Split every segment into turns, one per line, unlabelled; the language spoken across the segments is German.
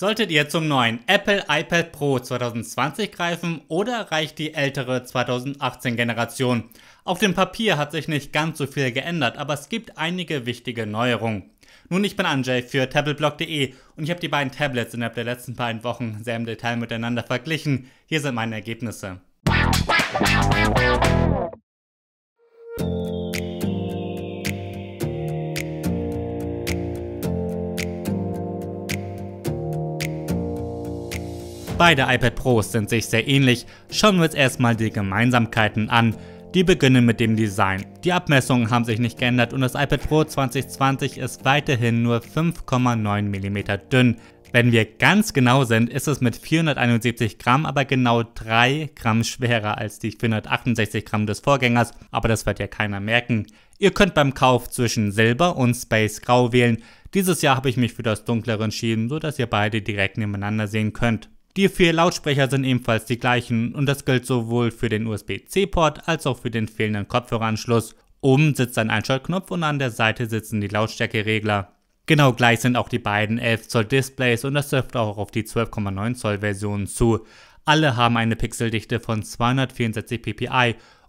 Solltet ihr zum neuen Apple iPad Pro 2020 greifen oder reicht die ältere 2018 Generation? Auf dem Papier hat sich nicht ganz so viel geändert, aber es gibt einige wichtige Neuerungen. Nun, ich bin Anjay für tabletblog.de und ich habe die beiden Tablets innerhalb der letzten beiden Wochen sehr im Detail miteinander verglichen. Hier sind meine Ergebnisse. Beide iPad Pros sind sich sehr ähnlich, schauen wir uns erstmal die Gemeinsamkeiten an. Die beginnen mit dem Design. Die Abmessungen haben sich nicht geändert und das iPad Pro 2020 ist weiterhin nur 5,9 mm dünn. Wenn wir ganz genau sind, ist es mit 471 Gramm aber genau 3 Gramm schwerer als die 468 Gramm des Vorgängers, aber das wird ja keiner merken. Ihr könnt beim Kauf zwischen Silber und Space Grau wählen. Dieses Jahr habe ich mich für das Dunklere entschieden, sodass ihr beide direkt nebeneinander sehen könnt. Die vier Lautsprecher sind ebenfalls die gleichen und das gilt sowohl für den USB-C-Port als auch für den fehlenden Kopfhöreranschluss. Oben sitzt ein Einschaltknopf und an der Seite sitzen die Lautstärkeregler. Genau gleich sind auch die beiden 11 Zoll Displays und das trifft auch auf die 12,9 Zoll Versionen zu. Alle haben eine Pixeldichte von 264 ppi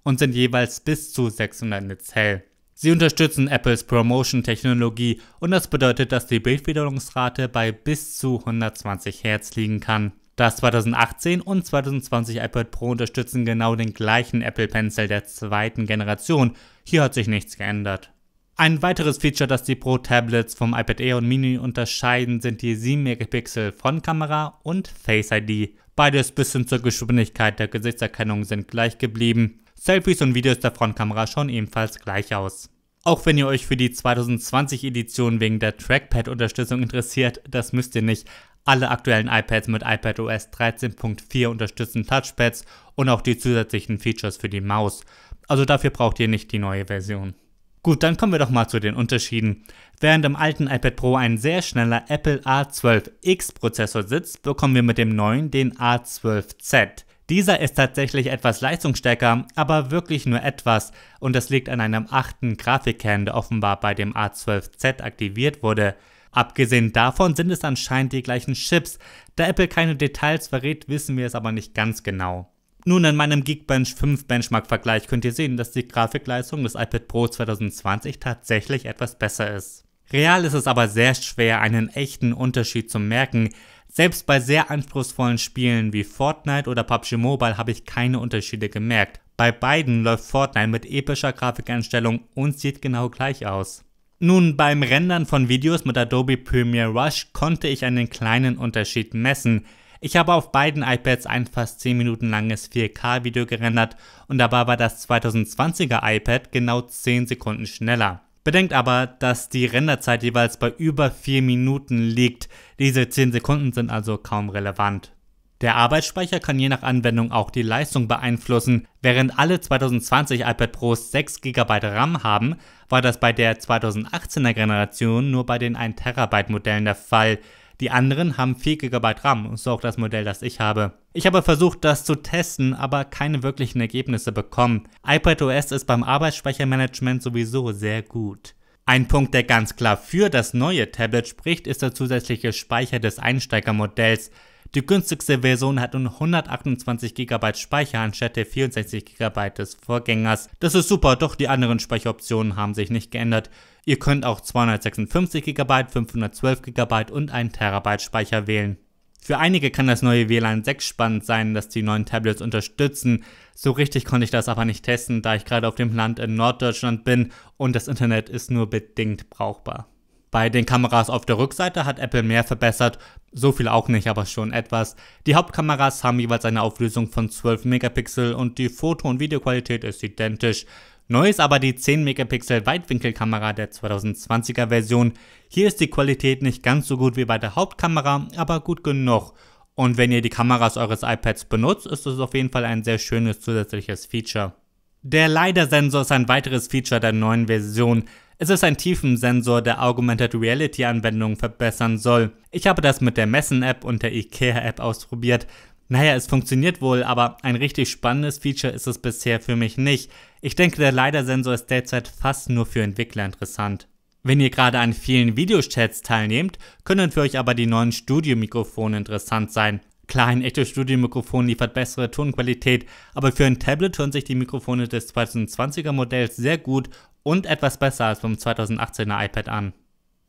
und sind jeweils bis zu 600 Nits hell. Sie unterstützen Apples Promotion-Technologie und das bedeutet, dass die Bildwiederholungsrate bei bis zu 120 Hertz liegen kann. Das 2018 und 2020 iPad Pro unterstützen genau den gleichen Apple Pencil der zweiten Generation. Hier hat sich nichts geändert. Ein weiteres Feature, das die Pro-Tablets vom iPad Air und Mini unterscheiden, sind die 7 Megapixel Frontkamera und Face ID. Beides bis hin zur Geschwindigkeit der Gesichtserkennung sind gleich geblieben. Selfies und Videos der Frontkamera schauen ebenfalls gleich aus. Auch wenn ihr euch für die 2020 Edition wegen der Trackpad-Unterstützung interessiert, das müsst ihr nicht. Alle aktuellen iPads mit iPadOS 13.4 unterstützen Touchpads und auch die zusätzlichen Features für die Maus. Also dafür braucht ihr nicht die neue Version. Gut, dann kommen wir doch mal zu den Unterschieden. Während im alten iPad Pro ein sehr schneller Apple A12X Prozessor sitzt, bekommen wir mit dem neuen den A12Z. Dieser ist tatsächlich etwas leistungsstärker, aber wirklich nur etwas und das liegt an einem achten Grafikkern, der offenbar bei dem A12Z aktiviert wurde. Abgesehen davon sind es anscheinend die gleichen Chips. Da Apple keine Details verrät, wissen wir es aber nicht ganz genau. Nun, in meinem Geekbench 5 Benchmark-Vergleich könnt ihr sehen, dass die Grafikleistung des iPad Pro 2020 tatsächlich etwas besser ist. Real ist es aber sehr schwer, einen echten Unterschied zu merken. Selbst bei sehr anspruchsvollen Spielen wie Fortnite oder PUBG Mobile habe ich keine Unterschiede gemerkt. Bei beiden läuft Fortnite mit epischer Grafikeinstellung und sieht genau gleich aus. Nun, beim Rendern von Videos mit Adobe Premiere Rush konnte ich einen kleinen Unterschied messen. Ich habe auf beiden iPads ein fast 10 Minuten langes 4K-Video gerendert und dabei war das 2020er iPad genau 10 Sekunden schneller. Bedenkt aber, dass die Renderzeit jeweils bei über 4 Minuten liegt. Diese 10 Sekunden sind also kaum relevant. Der Arbeitsspeicher kann je nach Anwendung auch die Leistung beeinflussen. Während alle 2020 iPad Pros 6 GB RAM haben, war das bei der 2018er Generation nur bei den 1 TB Modellen der Fall. Die anderen haben 4 GB RAM, so auch das Modell, das ich habe. Ich habe versucht, das zu testen, aber keine wirklichen Ergebnisse bekommen. iPadOS ist beim Arbeitsspeichermanagement sowieso sehr gut. Ein Punkt, der ganz klar für das neue Tablet spricht, ist der zusätzliche Speicher des Einsteigermodells. Die günstigste Version hat nun 128 GB Speicher anstatt der 64 GB des Vorgängers. Das ist super, doch die anderen Speicheroptionen haben sich nicht geändert. Ihr könnt auch 256 GB, 512 GB und 1 TB Speicher wählen. Für einige kann das neue WLAN 6 spannend sein, das die neuen Tablets unterstützen. So richtig konnte ich das aber nicht testen, da ich gerade auf dem Land in Norddeutschland bin und das Internet ist nur bedingt brauchbar. Bei den Kameras auf der Rückseite hat Apple mehr verbessert, so viel auch nicht, aber schon etwas. Die Hauptkameras haben jeweils eine Auflösung von 12 Megapixel und die Foto- und Videoqualität ist identisch. Neu ist aber die 10 Megapixel Weitwinkelkamera der 2020er Version. Hier ist die Qualität nicht ganz so gut wie bei der Hauptkamera, aber gut genug. Und wenn ihr die Kameras eures iPads benutzt, ist es auf jeden Fall ein sehr schönes zusätzliches Feature. Der LiDAR-Sensor ist ein weiteres Feature der neuen Version. Es ist ein Tiefensensor, der Augmented Reality Anwendungen verbessern soll. Ich habe das mit der Messen-App und der IKEA-App ausprobiert. Naja, es funktioniert wohl, aber ein richtig spannendes Feature ist es bisher für mich nicht. Ich denke, der LiDAR-Sensor ist derzeit fast nur für Entwickler interessant. Wenn ihr gerade an vielen Videochats teilnehmt, können für euch aber die neuen Studiomikrofone interessant sein. Klar, ein echtes Studiomikrofon liefert bessere Tonqualität, aber für ein Tablet hören sich die Mikrofone des 2020er Modells sehr gut und etwas besser als vom 2018er iPad an.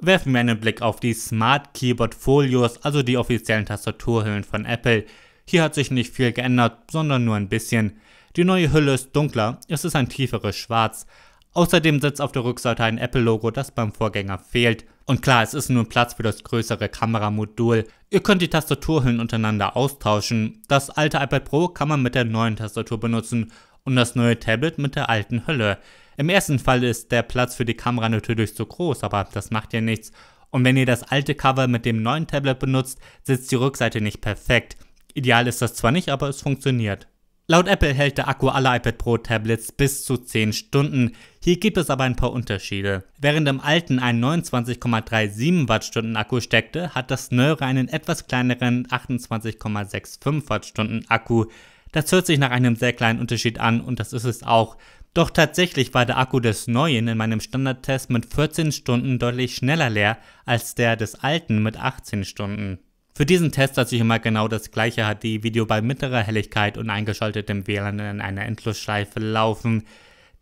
Werfen wir einen Blick auf die Smart Keyboard Folios, also die offiziellen Tastaturhüllen von Apple. Hier hat sich nicht viel geändert, sondern nur ein bisschen. Die neue Hülle ist dunkler, es ist ein tieferes Schwarz. Außerdem sitzt auf der Rückseite ein Apple-Logo, das beim Vorgänger fehlt. Und klar, es ist nun Platz für das größere Kameramodul. Ihr könnt die Tastaturhüllen untereinander austauschen. Das alte iPad Pro kann man mit der neuen Tastatur benutzen und das neue Tablet mit der alten Hülle. Im ersten Fall ist der Platz für die Kamera natürlich zu groß, aber das macht ja nichts. Und wenn ihr das alte Cover mit dem neuen Tablet benutzt, sitzt die Rückseite nicht perfekt. Ideal ist das zwar nicht, aber es funktioniert. Laut Apple hält der Akku aller iPad Pro Tablets bis zu 10 Stunden. Hier gibt es aber ein paar Unterschiede. Während im alten ein 29,37 Wattstunden Akku steckte, hat das neuere einen etwas kleineren 28,65 Wattstunden Akku. Das hört sich nach einem sehr kleinen Unterschied an und das ist es auch. Doch tatsächlich war der Akku des neuen in meinem Standardtest mit 14 Stunden deutlich schneller leer als der des alten mit 18 Stunden. Für diesen Test, als ich immer genau das gleiche hat, die video bei mittlerer Helligkeit und eingeschaltetem WLAN in einer Endlosschleife laufen.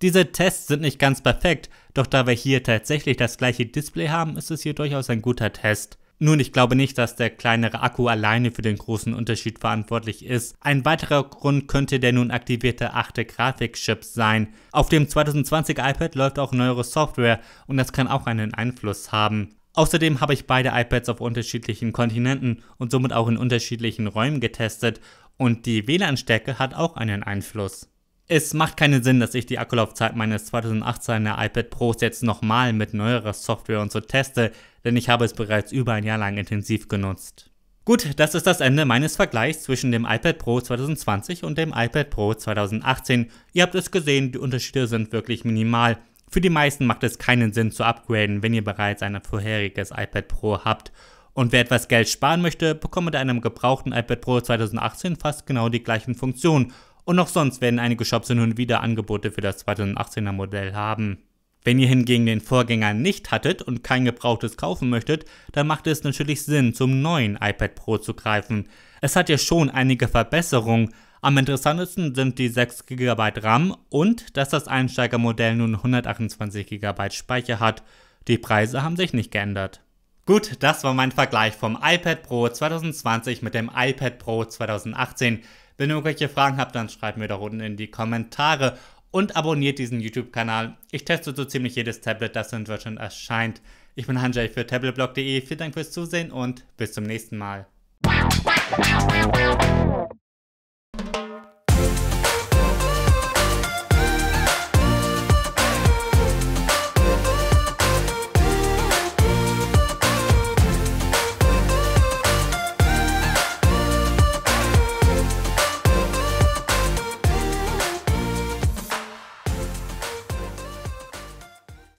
Diese Tests sind nicht ganz perfekt, doch da wir hier tatsächlich das gleiche Display haben, ist es hier durchaus ein guter Test. Nun, ich glaube nicht, dass der kleinere Akku alleine für den großen Unterschied verantwortlich ist. Ein weiterer Grund könnte der nun aktivierte 8. Grafikchip sein. Auf dem 2020 iPad läuft auch neuere Software und das kann auch einen Einfluss haben. Außerdem habe ich beide iPads auf unterschiedlichen Kontinenten und somit auch in unterschiedlichen Räumen getestet und die WLAN-Stärke hat auch einen Einfluss es macht keinen Sinn, dass ich die Akkulaufzeit meines 2018er iPad Pros jetzt nochmal mit neuerer Software und so teste, denn ich habe es bereits über ein Jahr lang intensiv genutzt. Gut, das ist das Ende meines Vergleichs zwischen dem iPad Pro 2020 und dem iPad Pro 2018. Ihr habt es gesehen, die Unterschiede sind wirklich minimal. Für die meisten macht es keinen Sinn zu upgraden, wenn ihr bereits ein vorheriges iPad Pro habt. Und wer etwas Geld sparen möchte, bekommt mit einem gebrauchten iPad Pro 2018 fast genau die gleichen Funktionen und auch sonst werden einige Shops nun wieder Angebote für das 2018er Modell haben. Wenn ihr hingegen den Vorgänger nicht hattet und kein gebrauchtes kaufen möchtet, dann macht es natürlich Sinn, zum neuen iPad Pro zu greifen. Es hat ja schon einige Verbesserungen. Am interessantesten sind die 6 GB RAM und dass das Einsteigermodell nun 128 GB Speicher hat. Die Preise haben sich nicht geändert. Gut, das war mein Vergleich vom iPad Pro 2020 mit dem iPad Pro 2018. Wenn ihr irgendwelche Fragen habt, dann schreibt mir doch unten in die Kommentare und abonniert diesen YouTube-Kanal. Ich teste so ziemlich jedes Tablet, das in Deutschland erscheint. Ich bin Hanjay für tabletblog.de. Vielen Dank fürs Zusehen und bis zum nächsten Mal.